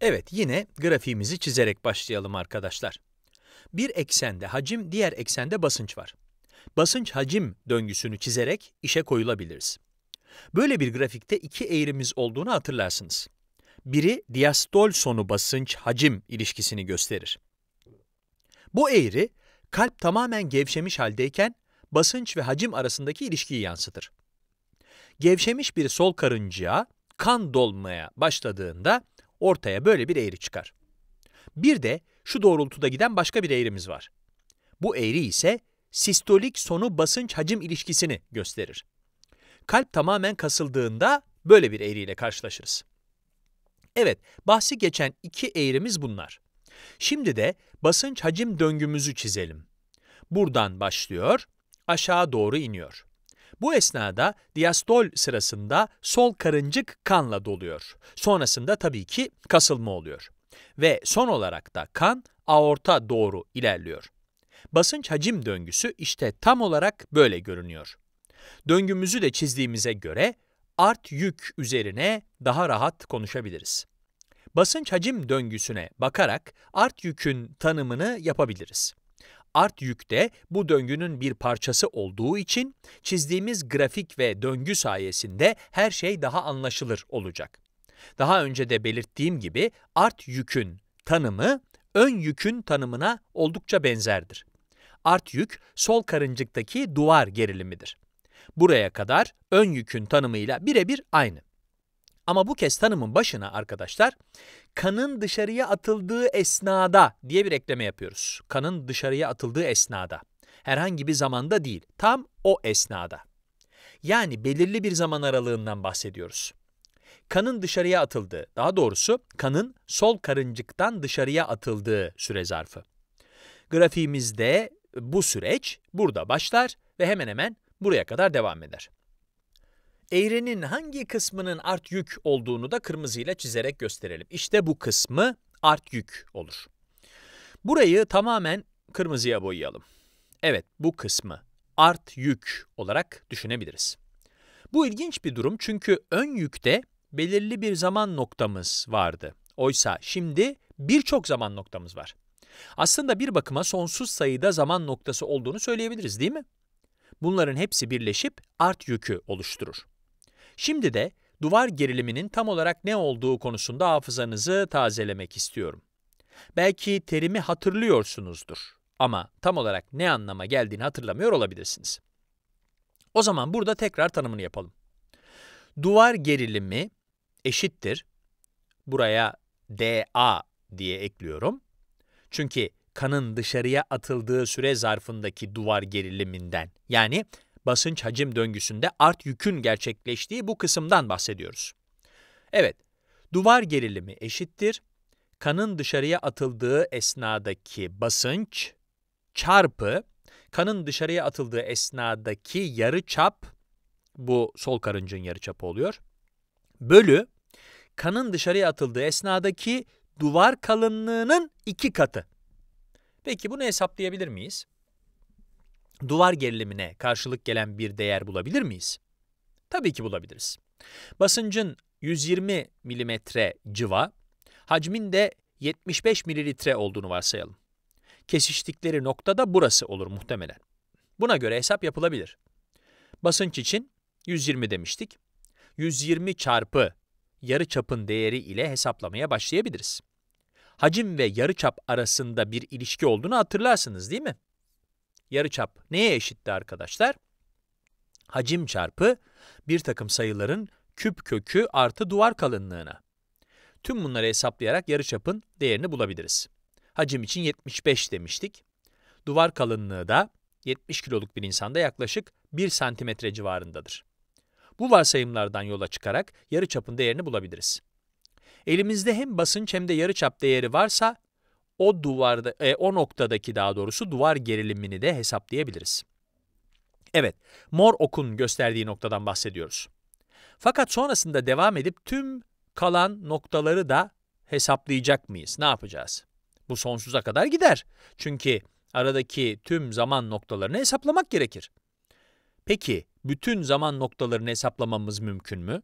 Evet yine grafiğimizi çizerek başlayalım arkadaşlar. Bir eksende hacim, diğer eksende basınç var. Basınç hacim döngüsünü çizerek işe koyulabiliriz. Böyle bir grafikte iki eğrimiz olduğunu hatırlarsınız. Biri diastol sonu basınç hacim ilişkisini gösterir. Bu eğri kalp tamamen gevşemiş haldeyken basınç ve hacim arasındaki ilişkiyi yansıtır. Gevşemiş bir sol karıncaya kan dolmaya başladığında Ortaya böyle bir eğri çıkar. Bir de şu doğrultuda giden başka bir eğrimiz var. Bu eğri ise sistolik sonu basınç hacim ilişkisini gösterir. Kalp tamamen kasıldığında böyle bir eğriyle karşılaşırız. Evet, bahsi geçen iki eğrimiz bunlar. Şimdi de basınç hacim döngümüzü çizelim. Buradan başlıyor, aşağı doğru iniyor. Bu esnada diastol sırasında sol karıncık kanla doluyor. Sonrasında tabii ki kasılma oluyor. Ve son olarak da kan aorta doğru ilerliyor. Basınç hacim döngüsü işte tam olarak böyle görünüyor. Döngümüzü de çizdiğimize göre art yük üzerine daha rahat konuşabiliriz. Basınç hacim döngüsüne bakarak art yükün tanımını yapabiliriz art yük de bu döngünün bir parçası olduğu için çizdiğimiz grafik ve döngü sayesinde her şey daha anlaşılır olacak. Daha önce de belirttiğim gibi art yükün tanımı ön yükün tanımına oldukça benzerdir. Art yük sol karıncıktaki duvar gerilimidir. Buraya kadar ön yükün tanımıyla birebir aynı. Ama bu kez tanımın başına arkadaşlar kanın dışarıya atıldığı esnada diye bir ekleme yapıyoruz. Kanın dışarıya atıldığı esnada. Herhangi bir zamanda değil, tam o esnada. Yani belirli bir zaman aralığından bahsediyoruz. Kanın dışarıya atıldığı, daha doğrusu kanın sol karıncıktan dışarıya atıldığı süre zarfı. Grafiğimizde bu süreç burada başlar ve hemen hemen buraya kadar devam eder. Eğrenin hangi kısmının art yük olduğunu da kırmızıyla çizerek gösterelim. İşte bu kısmı art yük olur. Burayı tamamen kırmızıya boyayalım. Evet bu kısmı art yük olarak düşünebiliriz. Bu ilginç bir durum çünkü ön yükte belirli bir zaman noktamız vardı. Oysa şimdi birçok zaman noktamız var. Aslında bir bakıma sonsuz sayıda zaman noktası olduğunu söyleyebiliriz değil mi? Bunların hepsi birleşip art yükü oluşturur. Şimdi de duvar geriliminin tam olarak ne olduğu konusunda hafızanızı tazelemek istiyorum. Belki terimi hatırlıyorsunuzdur ama tam olarak ne anlama geldiğini hatırlamıyor olabilirsiniz. O zaman burada tekrar tanımını yapalım. Duvar gerilimi eşittir. Buraya dA diye ekliyorum. Çünkü kanın dışarıya atıldığı süre zarfındaki duvar geriliminden yani basınç hacim döngüsünde art yükün gerçekleştiği bu kısımdan bahsediyoruz. Evet, duvar gerilimi eşittir. Kanın dışarıya atıldığı esnadaki basınç çarpı kanın dışarıya atıldığı esnadaki yarı çap, bu sol karıncın yarı çapı oluyor, bölü kanın dışarıya atıldığı esnadaki duvar kalınlığının iki katı. Peki bunu hesaplayabilir miyiz? duvar gerilimine karşılık gelen bir değer bulabilir miyiz? Tabii ki bulabiliriz. Basıncın 120 mm civa, hacmin de 75 mililitre olduğunu varsayalım. Kesiştikleri nokta da burası olur muhtemelen. Buna göre hesap yapılabilir. Basınç için 120 demiştik. 120 çarpı yarı çapın değeri ile hesaplamaya başlayabiliriz. Hacim ve yarı çap arasında bir ilişki olduğunu hatırlarsınız değil mi? yarıçap neye eşitti arkadaşlar? Hacim çarpı bir takım sayıların küp kökü artı duvar kalınlığına. Tüm bunları hesaplayarak yarıçapın değerini bulabiliriz. Hacim için 75 demiştik. Duvar kalınlığı da 70 kiloluk bir insanda yaklaşık 1 santimetre civarındadır. Bu varsayımlardan yola çıkarak yarıçapın değerini bulabiliriz. Elimizde hem basınç hem de yarıçap değeri varsa o duvarda e, o noktadaki daha doğrusu duvar gerilimini de hesaplayabiliriz. Evet, mor okun gösterdiği noktadan bahsediyoruz. Fakat sonrasında devam edip tüm kalan noktaları da hesaplayacak mıyız? Ne yapacağız? Bu sonsuza kadar gider. Çünkü aradaki tüm zaman noktalarını hesaplamak gerekir. Peki bütün zaman noktalarını hesaplamamız mümkün mü?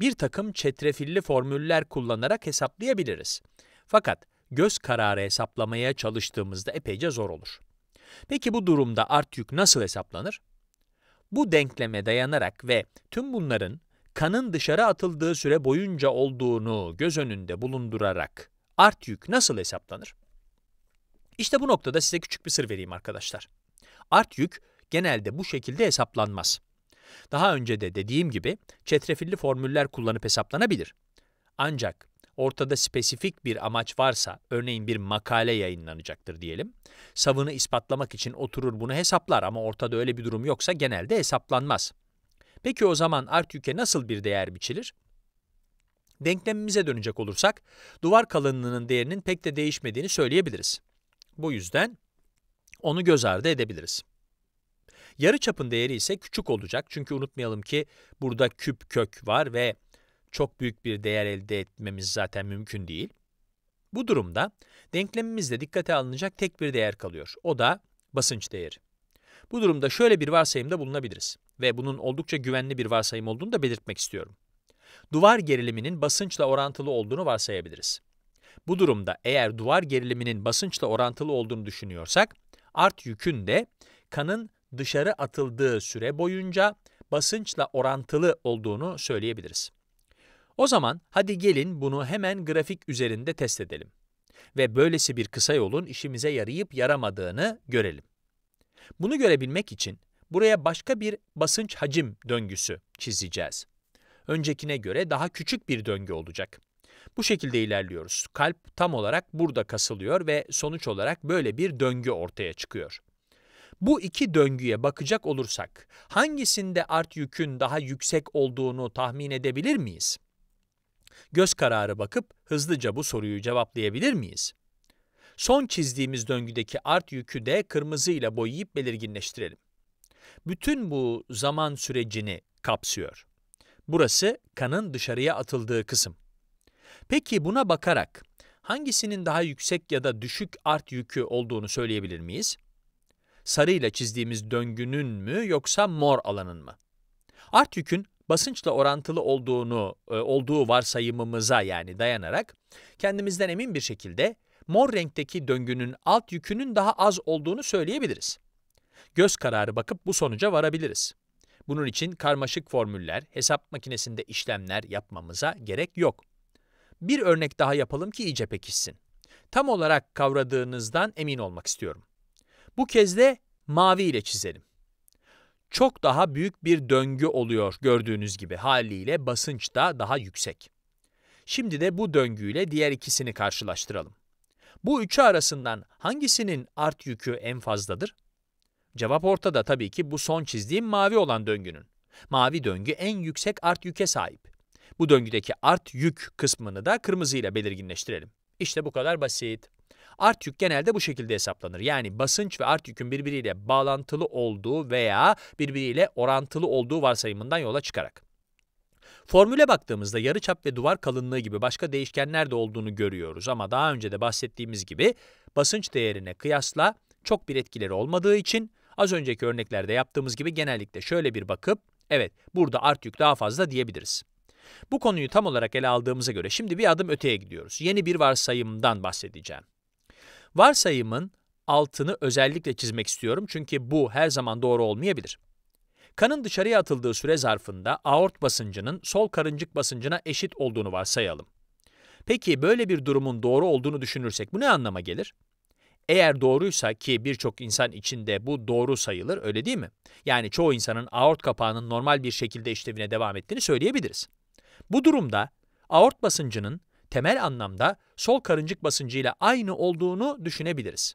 Bir takım çetrefilli formüller kullanarak hesaplayabiliriz. Fakat göz kararı hesaplamaya çalıştığımızda epeyce zor olur. Peki bu durumda art yük nasıl hesaplanır? Bu denkleme dayanarak ve tüm bunların kanın dışarı atıldığı süre boyunca olduğunu göz önünde bulundurarak art yük nasıl hesaplanır? İşte bu noktada size küçük bir sır vereyim arkadaşlar. Art yük genelde bu şekilde hesaplanmaz. Daha önce de dediğim gibi çetrefilli formüller kullanıp hesaplanabilir. Ancak ortada spesifik bir amaç varsa, örneğin bir makale yayınlanacaktır diyelim, savını ispatlamak için oturur bunu hesaplar ama ortada öyle bir durum yoksa genelde hesaplanmaz. Peki o zaman Artük'e nasıl bir değer biçilir? Denklemimize dönecek olursak, duvar kalınlığının değerinin pek de değişmediğini söyleyebiliriz. Bu yüzden onu göz ardı edebiliriz. Yarı çapın değeri ise küçük olacak çünkü unutmayalım ki burada küp kök var ve çok büyük bir değer elde etmemiz zaten mümkün değil. Bu durumda denklemimizde dikkate alınacak tek bir değer kalıyor. O da basınç değeri. Bu durumda şöyle bir varsayımda bulunabiliriz ve bunun oldukça güvenli bir varsayım olduğunu da belirtmek istiyorum. Duvar geriliminin basınçla orantılı olduğunu varsayabiliriz. Bu durumda eğer duvar geriliminin basınçla orantılı olduğunu düşünüyorsak, art yükün de kanın dışarı atıldığı süre boyunca basınçla orantılı olduğunu söyleyebiliriz. O zaman hadi gelin bunu hemen grafik üzerinde test edelim ve böylesi bir kısa yolun işimize yarayıp yaramadığını görelim. Bunu görebilmek için buraya başka bir basınç hacim döngüsü çizeceğiz. Öncekine göre daha küçük bir döngü olacak. Bu şekilde ilerliyoruz. Kalp tam olarak burada kasılıyor ve sonuç olarak böyle bir döngü ortaya çıkıyor. Bu iki döngüye bakacak olursak hangisinde art yükün daha yüksek olduğunu tahmin edebilir miyiz? göz kararı bakıp hızlıca bu soruyu cevaplayabilir miyiz? Son çizdiğimiz döngüdeki art yükü de kırmızı ile boyayıp belirginleştirelim. Bütün bu zaman sürecini kapsıyor. Burası kanın dışarıya atıldığı kısım. Peki buna bakarak hangisinin daha yüksek ya da düşük art yükü olduğunu söyleyebilir miyiz? Sarıyla çizdiğimiz döngünün mü yoksa mor alanın mı? Art yükün basınçla orantılı olduğunu e, olduğu varsayımımıza yani dayanarak kendimizden emin bir şekilde mor renkteki döngünün alt yükünün daha az olduğunu söyleyebiliriz. Göz kararı bakıp bu sonuca varabiliriz. Bunun için karmaşık formüller, hesap makinesinde işlemler yapmamıza gerek yok. Bir örnek daha yapalım ki iyice pekişsin. Tam olarak kavradığınızdan emin olmak istiyorum. Bu kez de mavi ile çizelim çok daha büyük bir döngü oluyor gördüğünüz gibi haliyle basınç da daha yüksek. Şimdi de bu döngüyle diğer ikisini karşılaştıralım. Bu üçü arasından hangisinin art yükü en fazladır? Cevap ortada tabii ki bu son çizdiğim mavi olan döngünün. Mavi döngü en yüksek art yüke sahip. Bu döngüdeki art yük kısmını da kırmızıyla belirginleştirelim. İşte bu kadar basit. Art yük genelde bu şekilde hesaplanır. Yani basınç ve art yükün birbiriyle bağlantılı olduğu veya birbiriyle orantılı olduğu varsayımından yola çıkarak. Formüle baktığımızda yarıçap ve duvar kalınlığı gibi başka değişkenler de olduğunu görüyoruz ama daha önce de bahsettiğimiz gibi basınç değerine kıyasla çok bir etkileri olmadığı için az önceki örneklerde yaptığımız gibi genellikle şöyle bir bakıp evet burada art yük daha fazla diyebiliriz. Bu konuyu tam olarak ele aldığımıza göre şimdi bir adım öteye gidiyoruz. Yeni bir varsayımdan bahsedeceğim. Varsayımın altını özellikle çizmek istiyorum çünkü bu her zaman doğru olmayabilir. Kanın dışarıya atıldığı süre zarfında aort basıncının sol karıncık basıncına eşit olduğunu varsayalım. Peki böyle bir durumun doğru olduğunu düşünürsek bu ne anlama gelir? Eğer doğruysa ki birçok insan içinde bu doğru sayılır öyle değil mi? Yani çoğu insanın aort kapağının normal bir şekilde işlevine devam ettiğini söyleyebiliriz. Bu durumda aort basıncının temel anlamda sol karıncık basıncıyla aynı olduğunu düşünebiliriz.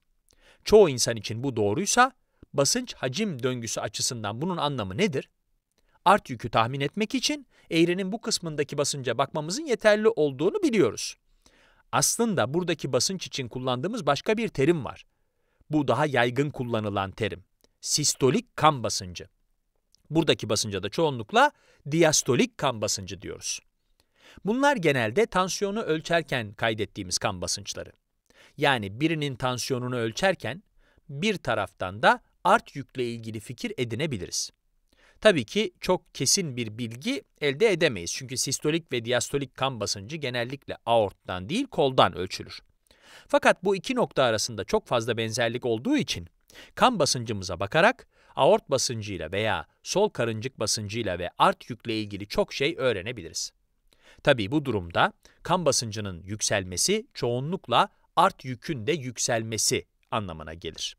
Çoğu insan için bu doğruysa, basınç hacim döngüsü açısından bunun anlamı nedir? Art yükü tahmin etmek için eğrinin bu kısmındaki basınca bakmamızın yeterli olduğunu biliyoruz. Aslında buradaki basınç için kullandığımız başka bir terim var. Bu daha yaygın kullanılan terim. Sistolik kan basıncı. Buradaki basınca da çoğunlukla diastolik kan basıncı diyoruz. Bunlar genelde tansiyonu ölçerken kaydettiğimiz kan basınçları. Yani birinin tansiyonunu ölçerken bir taraftan da art yükle ilgili fikir edinebiliriz. Tabii ki çok kesin bir bilgi elde edemeyiz. Çünkü sistolik ve diastolik kan basıncı genellikle aorttan değil koldan ölçülür. Fakat bu iki nokta arasında çok fazla benzerlik olduğu için kan basıncımıza bakarak aort basıncıyla veya sol karıncık basıncıyla ve art yükle ilgili çok şey öğrenebiliriz. Tabii bu durumda kan basıncının yükselmesi çoğunlukla art yükün de yükselmesi anlamına gelir.